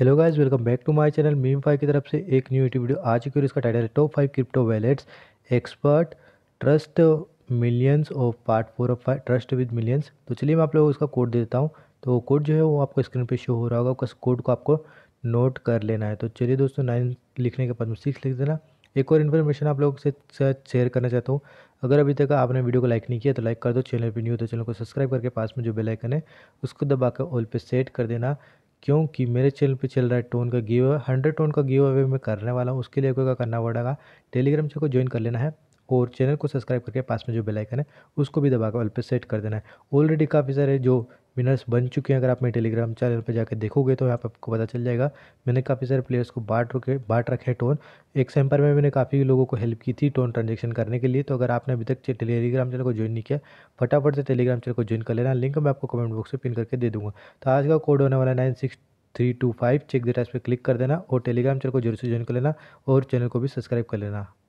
hello guys welcome back to my channel meme five की तरफ से एक न्यू यूट्यूब वीडियो आ चुकी है इसका टाइटल है top five crypto wallets expert trust millions of part four of five trust with millions तो चलिए मैं आप लोगों को इसका कोड दे देता हूँ तो कोड जो है वो आपको स्क्रीन पर शो हो रहा होगा उस कोड को आपको नोट कर लेना है तो चलिए दोस्तों नाइन लिखने के बाद में सिक्स लिख देना एक और इन्फॉर्मेशन आप लोगों से शेयर करना चाहता हूँ अगर अभी तक आपने वीडियो को लाइक नहीं किया तो लाइक कर दो चैनल पर न्यू तो चैनल को सब्सक्राइब करके पास में जो बेलाइकन है उसको दबा कर ऑल पे सेट कर देना क्योंकि मेरे चैनल पे चल रहा है टोन का गिव हंड्रेड टोन का गिव अवे मैं करने वाला हूँ उसके लिए आपको क्या करना पड़ेगा टेलीग्राम चैनल को ज्वाइन कर लेना है और चैनल को सब्सक्राइब करके पास में जो बेल आइकन है उसको भी दबाकर वाले पे सेट कर देना है ऑलरेडी काफ़ी सारे जो विनर्स बन चुके हैं अगर आप मेरे टेलीग्राम चैनल पर जाकर देखोगे तो यहाँ पर आपको पता चल जाएगा मैंने काफ़ी सारे प्लेयर्स को बांट रखे बांट रखे हैं टोन एक सैम्पर में मैंने काफ़ी लोगों को हेल्प की थी टोन ट्रांजेक्शन करने के लिए तो अगर आपने अभी तक टेलीग्राम चैनल को ज्वाइन नहीं किया फटाफट से टेलीग्राम चैनल को ज्वाइन कर लेना लिंक मैं आपको कमेंट बॉक्स में पिन करके दे दूँगा तो आज का कोड होने वाला nine six three two five check data पर क्लिक कर देना और टेलीग्राम चैनल को जरूर से ज्वाइन कर लेना और चैनल को भी सब्सक्राइब कर लेना